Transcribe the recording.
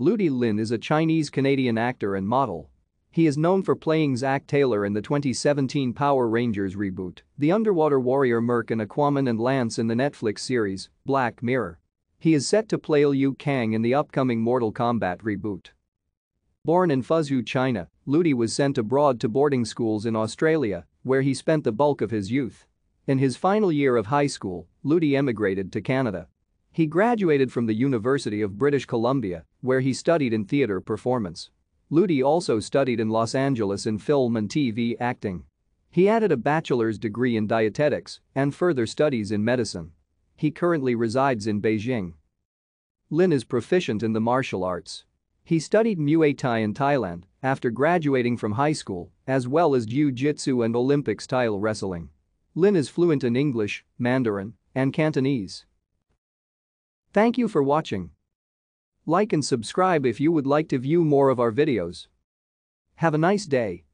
Ludi Lin is a Chinese-Canadian actor and model. He is known for playing Zack Taylor in the 2017 Power Rangers reboot, the underwater warrior Merc and Aquaman and Lance in the Netflix series Black Mirror. He is set to play Liu Kang in the upcoming Mortal Kombat reboot. Born in Fuzhou, China, Ludi was sent abroad to boarding schools in Australia, where he spent the bulk of his youth. In his final year of high school, Ludi emigrated to Canada. He graduated from the University of British Columbia, where he studied in theater performance. Ludi also studied in Los Angeles in film and TV acting. He added a bachelor's degree in dietetics and further studies in medicine. He currently resides in Beijing. Lin is proficient in the martial arts. He studied Muay Thai in Thailand after graduating from high school, as well as Jiu-Jitsu and Olympic-style wrestling. Lin is fluent in English, Mandarin, and Cantonese. Thank you for watching. Like and subscribe if you would like to view more of our videos. Have a nice day.